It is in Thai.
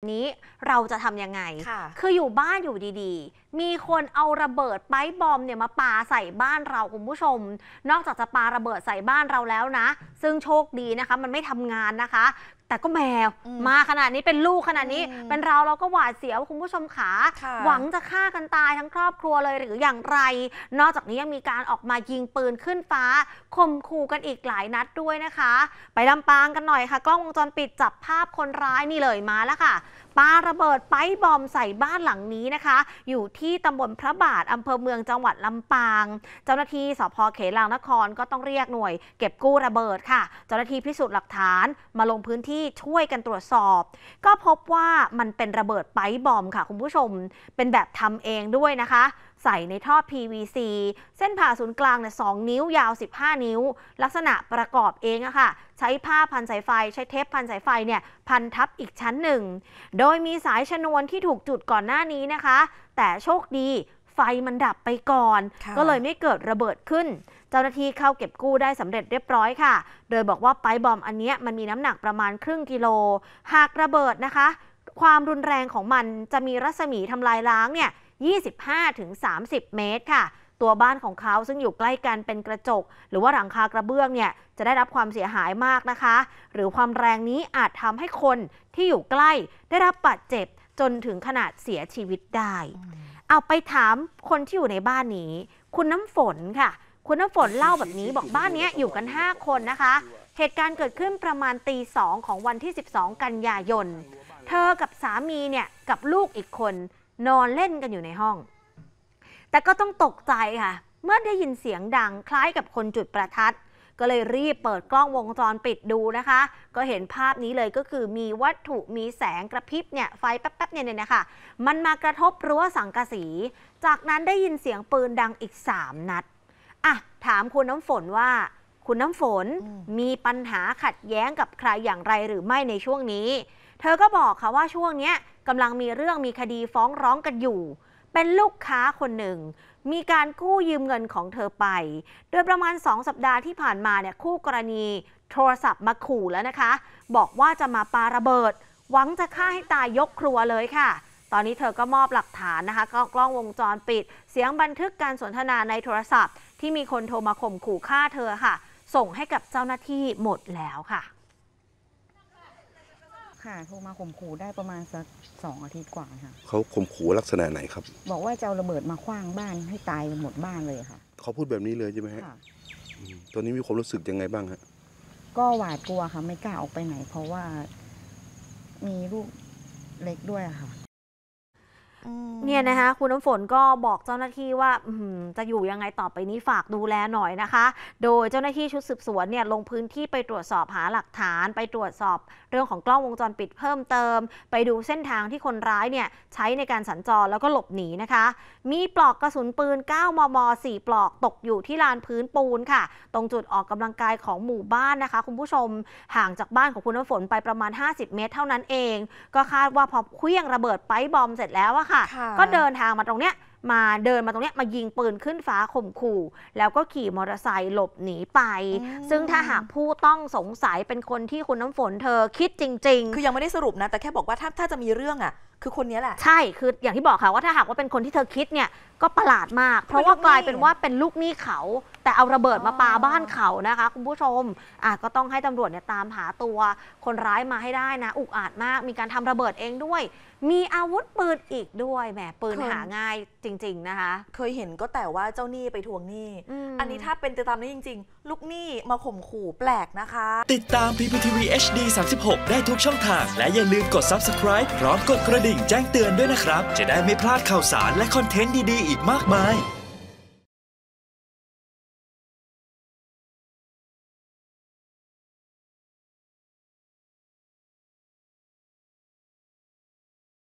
นี้เราจะทำยังไง คืออยู่บ้านอยู่ดีๆ มีคนเอาระเบิดไปบอมเนี่ยมาปาใส่บ้านเราคุณผู้ชม นอกจากจะปาระเบิดใส่บ้านเราแล้วนะ ซึ่งโชคดีนะคะ มันไม่ทำงานนะคะแต่ก็แมวมาขนาดนี้เป็นลูกขนาดนี้ เป็นเราเราก็หวาดเสียวคุณผู้ชมขาหวังจะฆ่ากันตายทั้งครอบครัวเลยหรืออย่างไร นอกจากนี้ยังมีการออกมายิงปืนขึ้นฟ้าข่มขู่กันอีกหลายนัดด้วยนะคะ ไปลำปางกันหน่อยค่ะกล้องวงจรปิดจับภาพคนร้ายนี่เลยมาแล้วค่ะปาระเบิดไปบอมใส่บ้านหลังนี้นะคะ อยู่ที่ตำบลพระบาทอำเภอเมืองจังหวัดลำปาง เจ้าหน้าที่สพเขลางนครก็ต้องเรียกหน่วย เก็บกู้ระเบิดค่ะ เจ้าหน้าที่พิสูจน์หลักฐานมาลงพื้นที่ที่ช่วยกันตรวจสอบ ก็พบว่ามันเป็นระเบิดไปบอมค่ะ คุณผู้ชม เป็นแบบทำเองด้วยนะคะ ใส่ในท่อ PVC เส้นผ่าศูนย์กลางเนี่ยงนิ้วยาว 15 นิ้ว ลักษณะประกอบเองอะค่ะ ใช้ผ้าพันสายไฟใช้เทปพันสายไฟเนี่ยพันทับอีกชั้นหนึ่ง โดยมีสายชนวนที่ถูกจุดก่อนหน้านี้นะคะ แต่โชคดีไฟมันดับไปก่อน ก็เลยไม่เกิดระเบิดขึ้น เจ้าหน้าที่เข้าเก็บกู้ได้สำเร็จเรียบร้อยค่ะ โดยบอกว่าไปบอมอันนี้มันมีน้ำหนักประมาณครึ่งกิโล หากระเบิดนะคะ ความรุนแรงของมันจะมีรัศมีทำลายล้างเนี่ย25-30 เมตรค่ะ ตัวบ้านของเขาซึ่งอยู่ใกล้กันเป็นกระจก หรือว่าหลังคากระเบื้องเนี่ยจะได้รับความเสียหายมากนะคะ หรือความแรงนี้อาจทำให้คนที่อยู่ใกล้ได้รับบาดเจ็บจนถึงขนาดเสียชีวิตได้เอาไปถามคนที่อยู่ในบ้านนี้ คุณน้ำฝนค่ะ คุณน้ำฝนเล่าแบบนี้บอกบ้านนี้อยู่กัน 5 คนนะคะ เหตุการณ์เกิดขึ้นประมาณตีสองของวันที่ 12 กันยายน เธอกับสามีเนี่ยกับลูกอีกคนนอนเล่นกันอยู่ในห้อง แต่ก็ต้องตกใจค่ะ เมื่อได้ยินเสียงดังคล้ายกับคนจุดประทัดก็เลยรีบเปิดกล้องวงจรปิดดูนะคะ ก็เห็นภาพนี้เลยก็คือมีวัตถุมีแสงกระพริบเนี่ยไฟแป๊บๆเนี่ยเนี่ยนะคะ มันมากระทบรั้วสังกะสีจากนั้นได้ยินเสียงปืนดังอีก 3 นัด อ่ะถามคุณน้ำฝนว่า คุณน้ำฝนมีปัญหาขัดแย้งกับใครอย่างไรหรือไม่ในช่วงนี้ เธอก็บอกค่ะว่าช่วงนี้กำลังมีเรื่องมีคดีฟ้องร้องกันอยู่เป็นลูกค้าคนหนึ่ง มีการกู้ยืมเงินของเธอไป โดยประมาณ 2 สัปดาห์ที่ผ่านมาเนี่ยคู่กรณีโทรศัพท์มาขู่แล้วนะคะ บอกว่าจะมาปาระเบิด หวังจะฆ่าให้ตายยกครัวเลยค่ะ ตอนนี้เธอก็มอบหลักฐานนะคะ กล้องวงจรปิด เสียงบันทึกการสนทนาในโทรศัพท์ ที่มีคนโทรมาข่มขู่ฆ่าเธอค่ะ ส่งให้กับเจ้าหน้าที่หมดแล้วค่ะค่ะโทรมาข่มขู่ได้ประมาณสักสองอาทิตย์กว่าค่ะ เขาข่มขู่ลักษณะไหนครับ บอกว่าจะเอาระเบิดมาคว้างบ้านให้ตายหมดบ้านเลยค่ะ เขาพูดแบบนี้เลยใช่ไหมฮะตอนนี้มีความรู้สึกยังไงบ้างฮะ ก็หวาดกลัวค่ะไม่กล้าออกไปไหน เพราะว่า มีลูกเล็กด้วยค่ะเนี่ยนะคะคุณน้ำฝนก็บอกเจ้าหน้าที่ว่าจะอยู่ยังไงต่อไปนี้ฝากดูแลหน่อยนะคะ โดยเจ้าหน้าที่ชุดสืบสวนเนี่ยลงพื้นที่ไปตรวจสอบหาหลักฐานไปตรวจสอบ เรื่องของกล้องวงจรปิดเพิ่มเติม ไปดูเส้นทางที่คนร้ายเนี่ยใช้ในการสัญจรแล้วก็หลบหนีนะคะ มีปลอกกระสุนปืน9มม4ปลอกตกอยู่ที่ลานพื้นปูนค่ะ ตรงจุดออกกำลังกายของหมู่บ้านนะคะ คุณผู้ชมห่างจากบ้านของคุณน้ำฝนไปประมาณ 50 เมตร เท่านั้นเองก็คาดว่าพอเคลื่องระเบิดไปบอมเสร็จแล้วอะค่ะ่ะก็เดินทางมาตรงเนี้ยมาเดินมาตรงเนี้ยมายิงปืนขึ้นฟ้าข่มขู่ แล้วก็ขี่มอเตอร์ไซค์หลบหนีไป ซึ่งถ้าหากผู้ต้องสงสัยเป็นคนที่คุณน้ำฝน เธอคิดจริง ๆ คือยังไม่ได้สรุปนะแต่แค่บอกว่าถ้าถ้าจะมีเรื่องอ่ะคือคนนี้แหละใช่คืออย่างที่บอกค่ะว่าถ้าหากว่าเป็นคนที่เธอคิดเนี่ยก็ประหลาดมาก เพราะว่ากลายเป็นว่าเป็นลูกหนี้เขาแต่เอาระเบิดมาปาบ้านเขานะคะ คุณผู้ชม อ่ะก็ต้องให้ตำรวจเนี่ยตามหาตัวคนร้ายมาให้ได้นะ อุกอาจมากมีการทำระเบิดเองด้วย มีอาวุธปืนอีกด้วยแหมปืนหาง่ายจริงๆนะคะ เคยเห็นก็แต่ว่าเจ้าหนี้ไปทวงหนี้ อันนี้ถ้าเป็นติดตามนี้จริงๆ ลูกหนี้มาข่มขู่แปลกนะคะ ติดตาม PPTV HD 36 ได้ทุกช่องทาง และอย่าลืมกด subscribe พร้อมกดกระดิ่งแจ้งเตือนด้วยนะครับจะได้ไม่พลาดข่าวสารและคอนเทนต์ดีๆ อีกมากมาย